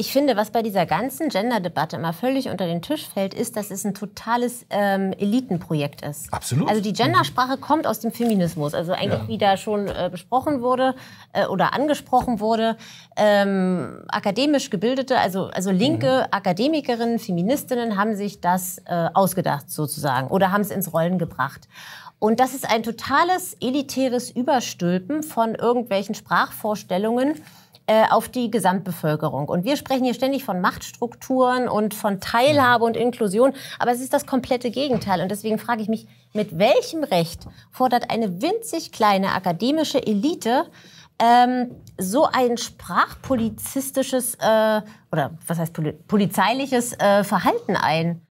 ich finde, was bei dieser ganzen Gender-Debatte immer völlig unter den Tisch fällt, ist, dass es ein totales ähm, Elitenprojekt ist. Absolut. Also die mhm. Gendersprache mhm. kommt aus dem Feminismus. Also eigentlich, ja. wie da schon äh, besprochen wurde äh, oder angesprochen wurde, ähm, akademisch gebildete, also, also linke mhm. Akademikerinnen, Feministinnen haben sich das äh, ausgedacht sozusagen oder haben es ins Rollen gebracht. Und das ist ein totales elitäres Überstülpen von irgendwelchen Sprachvorstellungen, äh, auf die Gesamtbevölkerung. Und wir sprechen hier ständig von Machtstrukturen und von Teilhabe und Inklusion, aber es ist das komplette Gegenteil. Und deswegen frage ich mich, mit welchem Recht fordert eine winzig kleine akademische Elite ähm, so ein sprachpolizistisches äh, oder was heißt poli polizeiliches äh, Verhalten ein?